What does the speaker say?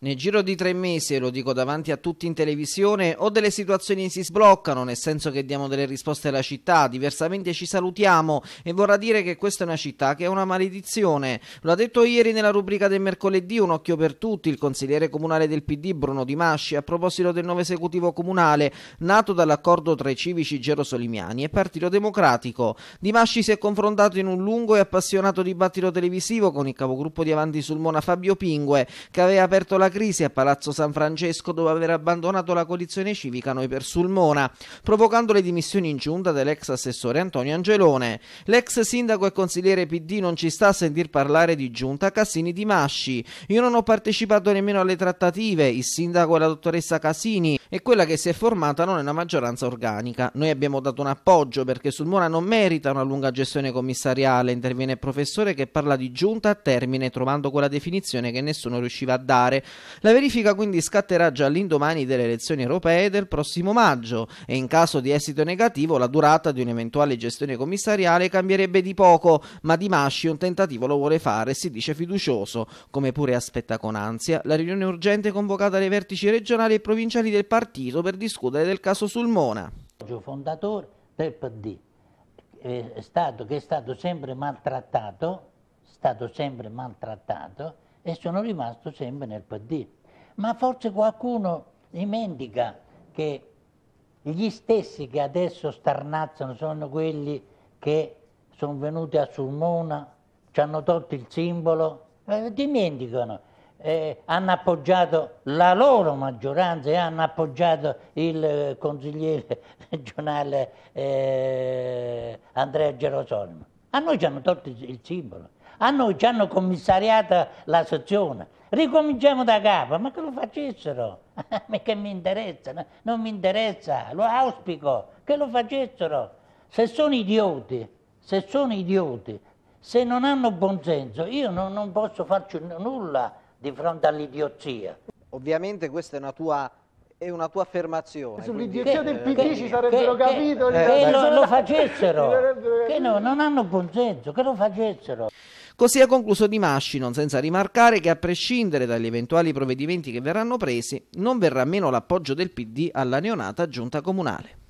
Nel giro di tre mesi, e lo dico davanti a tutti in televisione, o delle situazioni si sbloccano, nel senso che diamo delle risposte alla città, diversamente ci salutiamo e vorrà dire che questa è una città che è una maledizione. Lo ha detto ieri nella rubrica del mercoledì Un occhio per tutti il consigliere comunale del PD Bruno Di Masci a proposito del nuovo esecutivo comunale nato dall'accordo tra i civici Gero Solimiani e Partito Democratico. Di Masci si è confrontato in un lungo e appassionato dibattito televisivo con il capogruppo di Avanti sul Mona Fabio Pingue che aveva aperto la la crisi a Palazzo San Francesco dopo aver abbandonato la coalizione civica Noi per Sulmona, provocando le dimissioni in giunta dell'ex assessore Antonio Angelone. L'ex sindaco e consigliere PD non ci sta a sentir parlare di giunta Cassini di Masci. Io non ho partecipato nemmeno alle trattative, il sindaco e la dottoressa Casini e quella che si è formata non è una maggioranza organica. Noi abbiamo dato un appoggio perché Sulmona non merita una lunga gestione commissariale, interviene il professore che parla di giunta a termine trovando quella definizione che nessuno riusciva a dare la verifica quindi scatterà già all'indomani delle elezioni europee del prossimo maggio e in caso di esito negativo la durata di un'eventuale gestione commissariale cambierebbe di poco, ma Di Masci un tentativo lo vuole fare e si dice fiducioso, come pure aspetta con ansia la riunione urgente convocata dai vertici regionali e provinciali del partito per discutere del caso Sulmona. Fondatore del PD, è stato, che è stato sempre maltrattato, stato sempre maltrattato e sono rimasto sempre nel PD. Ma forse qualcuno dimentica che gli stessi che adesso starnazzano sono quelli che sono venuti a Sulmona, ci hanno tolto il simbolo, eh, dimenticano, eh, hanno appoggiato la loro maggioranza e hanno appoggiato il eh, consigliere regionale eh, Andrea Gerosolimo. A noi ci hanno tolto il simbolo. A noi ci hanno commissariato la sezione. Ricominciamo da capo, ma che lo facessero? che mi interessa, non mi interessa, lo auspico, che lo facessero. Se sono idioti, se sono idioti, se non hanno buon senso, io non, non posso farci nulla di fronte all'idiozia. Ovviamente questa è una tua è una tua affermazione. Sull'idiozia del PD che, ci sarebbero che, capitoli. Che, che, che lo, lo facessero, che no, non hanno buon senso, che lo facessero. Così ha concluso Di Masci, non senza rimarcare che a prescindere dagli eventuali provvedimenti che verranno presi, non verrà meno l'appoggio del PD alla neonata giunta comunale.